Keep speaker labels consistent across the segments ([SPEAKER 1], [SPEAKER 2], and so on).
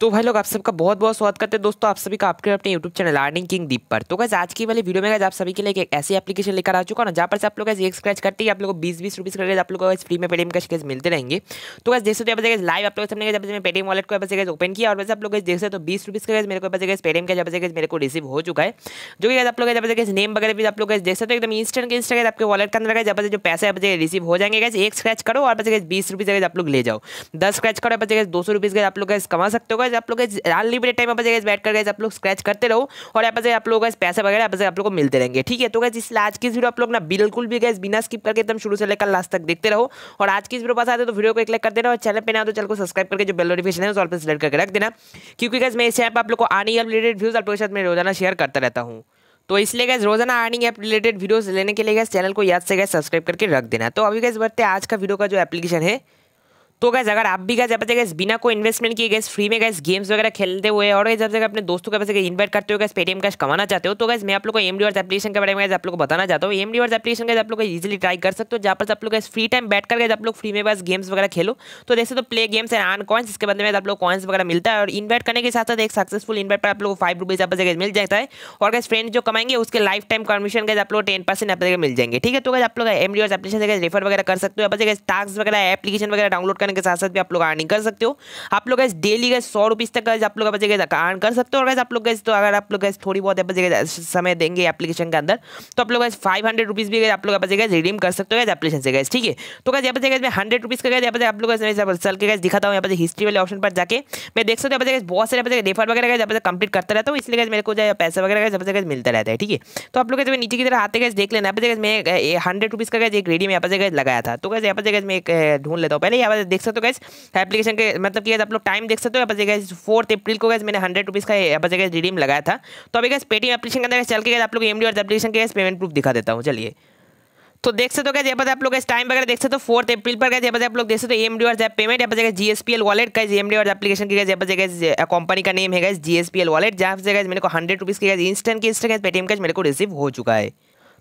[SPEAKER 1] तो भाई लोग आप सबका बहुत बहुत स्वागत करते हैं दोस्तों आप सभी का आपके अपने YouTube channel learning king Deep पर तो कैसे आज की वाली वीडियो में आप सभी के लिए एक ऐसी एप्लीकेशन लेकर आ चुका ना जहाँ पर से आप लोग एक स्क्रैच करते ही आप लोगों को बीस बीस रुपीस करके आप लोगों को फ्री में पेटीएम का कैसे मिलते रहेंगे तो कैसे देख सकते हैं लाइव आप लोग सामने जब पेटीएम वॉलेट को बस ओपन किया और वैसे आप लोग देख सकते हो बीस रुपीस का मेरे को गए पेटीएम का जब से मेरे को रिसीव हो चुका है जो कि आप लोग जब नेम वगैरह भी आप लोग देख सकते हो एकदम इंस्टेंट इंस्टेंट आपके वॉलेट के अंदर जब जो पैसे आप जगह रिसीव हो जाएंगे एक स्क्रैच करो और गए बीस रुपीस आप लोग ले जाओ दस स्क्रैच करो जगह दो सौ रुपीस आप लोग कमा सकते हो गए आप लोग अनलिमिटेड टाइम आप गए बैठ कर गए आप लोग स्क्रैच करते रहो और यहाँ पर आप लोग पैसे वगैरह यहाँ आप लोग को मिलते रहेंगे ठीक है तो गए इसलिए आज की वीडियो आप लोग ना बिल्कुल भी गए बिना स्किप करके एकदम शुरू से लेकर लास्ट तक देखते रहो और आज की वीडियो पास आते तो वीडियो को एक लाइक कर देना और चैनल पर ना तो चैनल को सब्सक्राइब करके जो बेल नोटिफिकेशन है उस पर सिलेक्ट करके रख देना क्योंकि गैस मैं इस ऐप आप लोग को आने रिलेटेड व्यूज़ आप लोग के साथ मैं रोजाना शेयर करता रहता हूँ तो इसलिए गैस रोजाना अर्निंग ऐप रिलेटेड वीडियोस लेने के लिए गैस चैनल को याद से गैस सब्सक्राइब करके रख देना तो अभी गैस बढ़ते आज का वीडियो का जो एप्लीकेशन है तो गैस अगर आप भी गैस अपने गैस बिना कोई इन्वेस्टमेंट किए गैस फ्री में गैस गेम्स वगैरह खेलते हुए और जब जगह अपने दोस्तों के पास इन्वाइट करते हो गैस पेटीएम कैश कमाना चाहते हो तो गैस मैं आप लोग को एम डीवर्स एप्लीकेशन के बारे में आप लोग को बताना चाहता हूँ एम डीवर्स एप्लीकेशन गैस आप लोग इजिली ट्राई कर सकते हो जहाँ पर आप लोग फ्री टाइम बैठ कर गए आप लोग फ्री में बस गेम्स वगैरह खेलो तो जैसे तो play games and earn coins इसके बदले में आप लोग कॉइन्स वगैरह मिलता है और इन्वाइट करने के साथ साथ एक सक्सेसफुल इन्वाइट पर आप लोग को फाइव रुपीज़ आप जगह मिल जाता है और गैस फ्रेंड जो कमाएंगे उसके लाइफ टाइम कमीशन गैस आप लोग टेन परसेंट आप जगह मिल जाएंगे ठीक है तो गैस आप लोग एम डीवर्स एप्लीकेशन रेफर वगैरह कर सकते हो आप जगह टास्क वगैरह एप्लीकेशन वगैरह डाउनलोड करने के साथ साथ भी आप लोग अर्निंग कर सकते हो आप लोग गैस डेली गैस सौ रुपीज़ तक आप लोग बजे गए अर्न कर सकते हो और गैस आप लोग गैस तो अगर आप लोग गैस थोड़ी बहुत बजे समय देंगे एप्लीकेशन के अंदर तो आप लोग गैस फाइव हंड्रेड रुपीज़ भी गए आप लोग बजे गए रिडीम कर सकते हो गैस एप्लीकेशन से गैस ठीक है तो गैस यहाँ पर गैस मैं हंड्रेड रुपीज़ का गया यहाँ आप लोग चल के गैस दिखाता हूँ यहाँ पर हिस्ट्री वाले ऑप्शन पर जाकर मैं देख सकते हूँ बहुत सारे यहाँ रेफर वगैरह गए जब कंप्लीट करता रहता हूँ इसलिए गैस मेरे को जो पैसा वगैरह जब पर मिलता रहता है ठीक है तो आप लोग नीचे की तरह आते गए देख लेना मैं हंड्रेड रुपीज़ का गैस एक रेडियम यहाँ पर गैस लगाया था तो गैस यहाँ पर गैस मैं एक ढूंढ लेता हूँ पहले यहाँ पर देख सकते हो गैस एप्लीकेशन के मतलब कि आप लोग टाइम देख सकते हो बजे गैस फोर्थ अप्रैल को गैस मैंने हंड्रेड रुपीज़ का बजे गैस रिडीम लगाया था तो अभी गैस पेटीएम एप्लीकेशन के अंदर चल के गए आप लोग एम और एप्लीकेशन के गैस पेमेंट प्रूफ दिखा देता हूँ चलिए तो देख सकते हो गैस जब आप लोग इस टाइम वगैरह देख सकते हो फोर्थ अप्रैल पर गए जब आप लोग देख सकते हो एम डी और पेमेंट यहाँ पर जीएसपीएल वॉलेट का एम डी और एप्लीकेशन की गए जगह कंपनी का नेम है गैस जीएसपीएल वॉलेट जहाँ जगह मेरे को हंड्रेड रुपीज़ के गए इंस्टेंट के इंस्टेंट पेटीएम कैश मेरे को रिसीव हो चुका है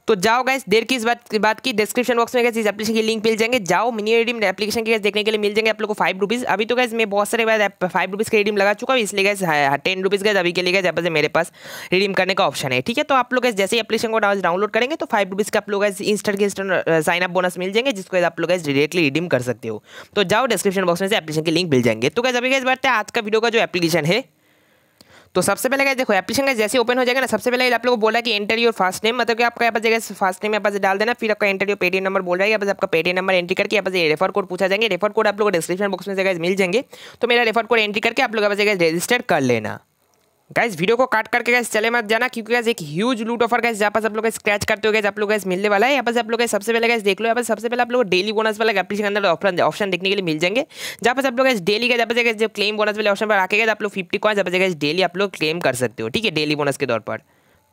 [SPEAKER 1] तो जाओ गाइस देर की इस बात बात की डिस्क्रिप्शन बॉक्स में गैस इस एप्लीकेशन की लिंक मिल जाएंगे जाओ मिनी रिडीम एप्लीकेशन के गैस देखने के लिए मिल जाएंगे आप लोग को फाइव रुपीज़ अभी तो गैस मैं बहुत सारे बार फाइव रुपीज़ का रिडीम लगा चुका हूँ इसलिए गैस टेन रुपीज़ गैस अभी के लिए गैस मेरे पास रिडीम करने का ऑप्शन है ठीक है तो आप लोग जैसे ही एप्लीकेशन को डाउनलोड करेंगे तो फाइव रुपीज़ का आप लोग इंस्टर के इंस्टर साइन अप बोनस मिल जाएंगे जिसको आप लोग डायरेक्टली रिडीम कर सकते हो तो जाओ डिस्क्रिप्शन बॉक्स में से एप्लीकेशन की लिंक मिल जाएंगे तो गैस अभी गैस बढ़ते हैं आज का वीडियो का जो एप्लीकेशन है तो सबसे पहले गाइज देखो एप्लीकेशन का जैसे ओपन हो जाएगा ना सबसे पहले आप लोग को बोला कि एंटर योर फर्स्ट नेम मतलब कि आपका यहाँ पर जगह फर्स्ट नेम यहाँ पर डाल देना फिर आपका एंटर योर पेटीएम नंबर बोल रहा है बस आपका पेटीएम नंबर एंट्री करके यहाँ पर रेफर कोड पूछा जाएंगे रेफर कोड आप लोग डिस्क्रिप्शन बॉक्स में जगह मिल जाएंगे तो मेरा रेफर कोड एंट्री करके आप लोग यहाँ जगह रजिस्टर कर लेना गैस वीडियो को काट करके गैस चले मत जाना क्योंकि गैस एक ह्यूज लूट ऑफर गैस जहाँ पास आप लोग स्क्रैच करते हो गए आप लोग गैस मिलने वाला है यहाँ पर आप लोग सबसे पहले गैस देख लो यहाँ पर सबसे पहले आप लोग डेली बोनस वाला एप्लीकेशन के अंदर ऑप्शन ऑप्शन देखने के लिए मिल जाएंगे जहाँ पर आप लोग गैस डेली गैस जब क्लेम बोनस वाले ऑप्शन पर आके गए आप लोग फिफ्टी कॉइन जब डेली आप लोग क्लेम कर सकते हो ठीक है डेली बोनस के तौर पर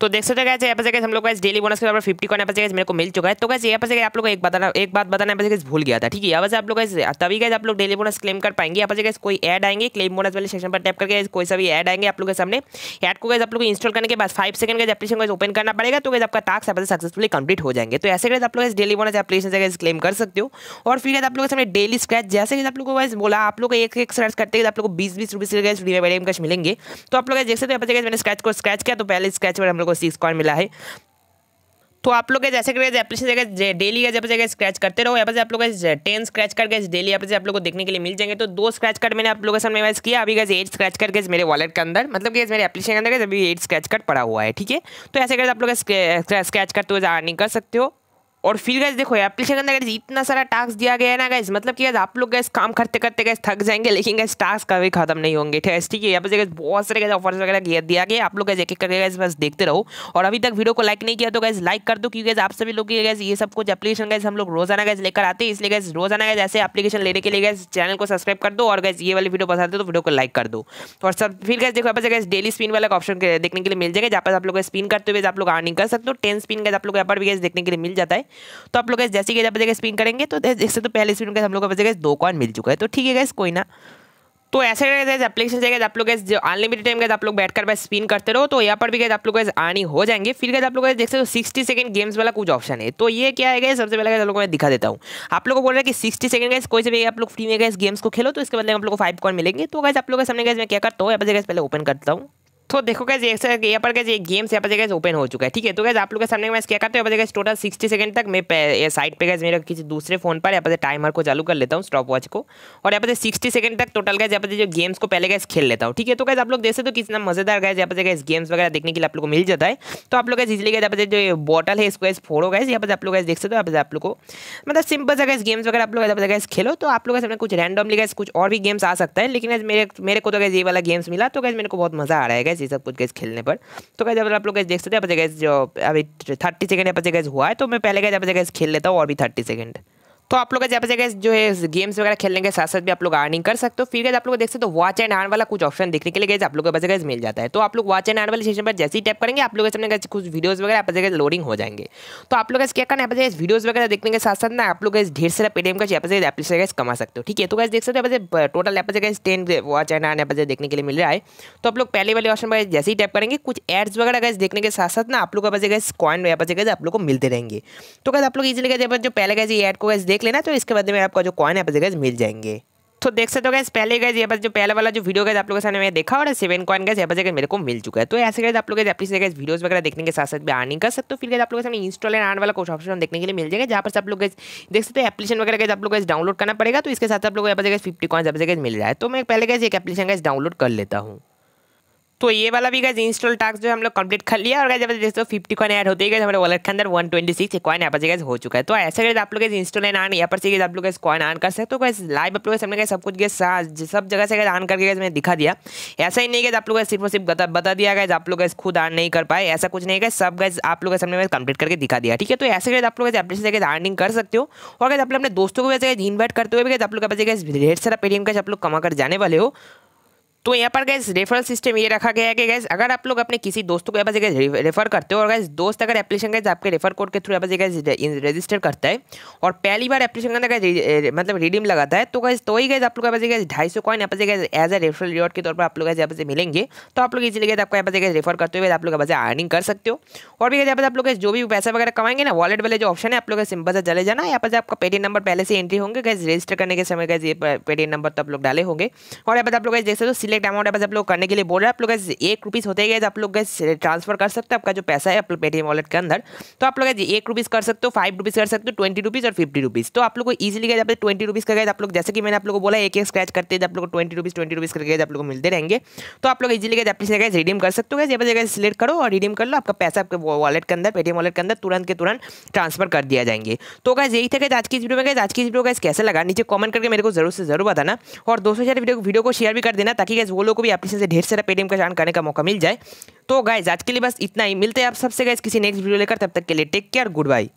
[SPEAKER 1] तो देख सकते हो यहाँ पर हम लोग इस डेली बोनस के बराबर फिफ्टी कॉन यहाँ पर मेरे को मिल चुका है तो कैसे यहाँ पर आप लोग एक बताना एक बात बताना यहाँ पर भूल गया था ठीक है यहाँ से आप लोग तभी कैसे आप लोग डेली बोनस क्लेम कर पाएंगे यहाँ पर कैसे कोई ऐड आएंगे क्लेम बोनस वाले सेक्शन पर टैप करके कोई सभी एड ऐड आएंगे आप लोग के सामने ऐड को कैसे आप लोग इंस्टॉल करने के बाद फाइव सेकंड का एप्लीकेशन ओपन करना पड़ेगा तो कैसे आपका टास्क यहाँ सक्सेसफुली कंप्लीट हो जाएंगे तो ऐसे कैसे आप लोग डेली बोनस एप्लीकेशन से क्लेम कर सकते हो और फिर आप लोग सामने डेली स्क्रैच जैसे आप लोगों को बोला आप लोग एक एक स्क्रैच करते आप लोग बीस बीस रुपीज से मिलेंगे तो आप लोग देख सकते हैं यहाँ पर मैंने स्क्रैच को स्क्रैच किया तो पहले स्क्रैच पर हम लोग को सिक्स कॉइन मिला है तो आप लोग जैसे कि जैसे जगह डेली का जब जगह स्क्रैच करते रहो यहाँ पर आप लोग टेन स्क्रैच करके डेली यहाँ पर आप लोग को देखने के लिए मिल जाएंगे तो दो स्क्रैच कार्ड मैंने आप लोगों के सामने वाइज किया अभी कैसे एट स्क्रैच करके मेरे वॉलेट के अंदर मतलब कि मेरे एप्लीकेशन के अंदर अभी एट स्क्रैच कार्ड पड़ा हुआ है ठीक है तो ऐसे करके आप लोग स्क्रैच करते हुए अर्निंग कर सकते हो और फिर गैस देखो एप्लीकेशन के अंदर इतना सारा टास्क दिया गया है ना गैस मतलब कि गैस आप लोग गैस काम करते करते गैस थक जाएंगे लेकिन गैस टास्क कभी खत्म नहीं होंगे ठीक है ठीक है यहाँ पर गैस बहुत सारे गैस ऑफर्स वगैरह दिया गया आप लोग गैस एक एक करके गैस बस देखते रहो और अभी तक वीडियो को लाइक नहीं किया तो गैस लाइक कर दो क्योंकि आप सभी लोग गैस ये सब कुछ एप्लीकेशन गैस हम लोग रोजाना गैस लेकर आते हैं इसलिए गैस रोजाना गैस ऐसे एप्लीकेशन लेने के लिए गैस चैनल को सब्सक्राइब कर दो और गैस ये वाली वीडियो पसंद है तो वीडियो को लाइक कर दो और सब फिर गैस देखो यहाँ पर गैस डेली स्पिन वाला ऑप्शन देखने के लिए मिल जाएगा जहाँ पर आप लोग स्पिन करते हुए आप लोग अर्निंग कर सकते हो टेन स्पिन गैस आप लोग यहाँ पर भी गैस देखने के लिए मिल जाता है तो आप लोग गैस जैसे ही बजेगा स्पिन करेंगे तो इससे तो पहले स्पिन हम लोग का बजेगा दो कॉइन मिल चुका है तो ठीक है गैस कोई ना तो ऐसे गैस एप्लीकेशन जाएगा आप लोग जो अनलिमिटेड टाइम गए आप लोग बैठ कर बस स्पिन करते रहो तो यहाँ पर भी गए आप लोग आनी हो जाएंगे फिर गए आप लोग देख सकते हो सिक्सटी सेकंड गेम्स वाला कुछ ऑप्शन है तो ये क्या है गए सबसे पहले आप लोग मैं दिखा देता हूँ आप लोग को बोल रहे हैं कि सिक्सटी सेकंड गए कोई से भी आप लोग फ्री में गए गेम्स को खेलो तो इसके बदले आप लोग को फाइव कॉइन मिलेंगे तो गए आप लोग के सामने गए मैं क्या करता हूँ यहाँ पर गैस पहले ओपन करता हूँ तो देखो कैसे एक यहाँ पर कैसे गेम्स यहाँ पर जगह ओपन हो चुका है ठीक है तो कैसे आप लोग के सामने मैं क्या करते हैं यहाँ पर टोटल सिक्सटी सेकंड तक मैं साइड पे कैसे मेरे किसी दूसरे फोन पर यहाँ पर टाइमर को चालू कर लेता हूँ स्टॉप वॉच को और यहाँ पर सिक्सटी सेकंड तक टोटल कैसे यहाँ पर जो गेम्स को पहले गैस खेल लेता हूँ ठीक है तो कैसे आप लोग देख सकते हो कितना मजेदार गए यहाँ पर जगह गेम्स वगैरह देखने के लिए आप लोग को मिल जाता है तो आप लोग गैस इजिली गैस यहाँ पर जो बॉटल है इसको कैसे फोड़ो गए यहाँ पर आप लोग कैसे देख सकते हो यहाँ पर आप लोग को मतलब सिंपल सा गैस गेम्स वगैरह आप लोग यहाँ पर जगह खेलो तो आप लोग सामने कुछ रैंडमली गए कुछ और भी गेम्स आ सकता है लेकिन मेरे मेरे को तो कैसे ये वाला गेम्स मिला तो कैसे मेरे को बहुत मजा आ रहा है गैस ये सब कुछ गैस खेलने पर तो कैसे अगर आप लोग गैस देख सकते हैं गैस जो अभी थर्टी सेकेंड यहाँ पर गैस हुआ है तो मैं पहले गैस यहाँ पर गैस खेल लेता हूँ और भी थर्टी सेकेंड तो आप लोग जैसे जगह जो है गेम्स वगैरह खेलने के साथ साथ भी आप लोग अर्निंग कर सकते हो फिर गए आप लोग देख सकते हो वॉच एंड आर्न वाला कुछ ऑप्शन देखने के लिए गए आप लोग जगह मिल जाता है तो आप लोग वॉच एंड आर्न वाले सेशन पर जैसे ही टैप करेंगे आप लोग अपने कुछ वीडियोज वगैरह आप जगह लोडिंग हो जाएंगे तो आप लोग क्या करना है वीडियोज वगैरह देखने के साथ साथ ना आप लोग ढेर सारा पेटीएम का आप जगह कमा सकते हो ठीक है तो गैस देख सकते हो टोटल आप जगह टेन वॉच एंड आर्न आप देखने के लिए मिल रहा है तो आप लोग पहले वाले ऑप्शन पर जैसे ही टैप करेंगे कुछ एड्स वगैरह गैस देखने के साथ साथ ना आप लोग जगह कॉइन आप जगह आप लोग को मिलते रहेंगे तो गैस आप लोग इजिली गए जो पहले गए एड को गैस देख लेना तो इसके बदले में आपका जो कॉइन है बस गैस मिल जाएंगे तो देख सकते हो गए पहले गए ये बस जो पहला वाला जो वीडियो गए आप लोगों के सामने मैंने देखा और सेवन कॉइन गए यहाँ पर जगह मेरे को मिल चुका है तो ऐसे गए आप लोग गए वीडियोस वगैरह देखने के साथ साथ भी आर्निंग कर सकते हो फिर गए आप लोगों के सामने इंस्टॉल एंड आने वाला कुछ ऑप्शन देखने के लिए मिल जाएगा जहाँ पर आप लोग देख सकते हो एप्लीकेशन वगैरह गए आप लोग डाउनलोड करना पड़ेगा तो इसके साथ आप लोग यहाँ पर जगह फिफ्टी कॉइन जब जगह मिल रहा है तो मैं पहले गए एक एप्लीकेशन गए डाउनलोड कर लेता हूँ तो ये वाला भी गैस इंस्टॉल टास्क जो हम लोग कंप्लीट कर लिया और जब देखते हो फिफ्टी कॉइन ऐड होते गए हमारे वॉलेट के अंदर वन ट्वेंटी सिक्स कॉइन यहाँ पर गैस हो चुका है तो ऐसे गैस आप लोग इंस्टॉल एंड आन यहाँ पर से आप लोग कॉइन आन कर सकते हो गैस लाइव आप लोग सामने सब कुछ गए सब जगह से गैस आन करके गैस मैंने दिखा दिया ऐसा ही नहीं गया आप लोग सिर्फ और सिर्फ बता दिया गया आप लोग खुद आन नहीं कर पाए ऐसा कुछ नहीं गया सब गैस आप लोग सामने में कंप्लीट करके दिखा दिया ठीक है तो ऐसे गैस आप लोग अपने से अर्निंग कर सकते हो और गैस आप लोग अपने दोस्तों को वैसे इन्वाइट करते हुए आप लोग ढेर सारा पेटीएम कैश आप लोग कमा कर जाने वाले हो तो यहाँ पर गैस रेफरल सिस्टम ये रखा गया है कि गैस अगर आप लोग अपने किसी दोस्तों को यहाँ पर रेफर करते हो और गैस दोस्त अगर एप्लीकेशन गैस आपके रेफर कोड के थ्रू यहाँ पर रजिस्टर करता है और पहली बार एप्लीकेशन के अंदर मतलब रिडीम लगाता है तो गैस तो ही गैस आप लोग यहाँ पर ढाई सौ कॉइन यहाँ पर एज ए रेफरल रिवॉर्ड के तौर पर आप लोग यहाँ पर मिलेंगे तो आप लोग इजीली गैस आपको यहाँ पर रेफर करते हुए आप लोग यहाँ पर अर्निंग कर सकते हो और भी यहाँ पर आप लोग जो भी पैसा वगैरह कमाएंगे ना वॉलेट वाले जो ऑप्शन है आप लोग सिंपल से चले जाना यहाँ पर आपका पेटीएम नंबर पहले से एंट्री होंगे गैस रजिस्टर करने के समय गैस ये पेटीएम नंबर तो आप लोग डाले होंगे और यहाँ पर आप लोग जैसे तो सिलेक्ट सिलेक्ट अमाउंट आप लोग करने के लिए बोल रहे हैं आप लोग एक रुपीज़ होते गए आप लोग ट्रांसफर कर सकते हो आपका जो पैसा है अपने पेटीएम वॉलेट के अंदर तो आप लोग एक रुपीज़ कर सकते हो फाइव रुपीज़ कर सकते हो ट्वेंटी रुपीज़ और फिफ्टी रुपीज़ तो आप लोग को ईजिली गए ट्वेंटी रुपीज़ का गए आप लोग जैसे कि मैंने आप लोग को बोला एक एक स्क्रैच करते आप लोग ट्वेंटी रुपीज़ ट्वेंटी रुपीज़ करके आप लोग मिलते रहेंगे तो आप लोग इजिली गए अपनी जगह रिडीम कर सकते हो गए जगह सिलेक्ट करो और रिडीम कर लो आपका पैसा आपके वॉलेट के अंदर पेटीएम वॉलेट के अंदर तुरंत के तुरंत ट्रांसफर कर दिया जाएंगे तो गैस यही था आज की वीडियो में गए आज की वीडियो गैस कैसे लगा नीचे कमेंट करके मेरे को जरूर से जरूर बताना और दोस्तों वीडियो को शेयर भी कर देना ताकि गाइज वो लोग को भी एप्लीकेशन से ढेर सारा पेटीएम का चार्ज करने का मौका मिल जाए तो गाइज आज के लिए बस इतना ही मिलते हैं आप सबसे गाइज किसी नेक्स्ट वीडियो लेकर तब तक के लिए टेक केयर गुड बाई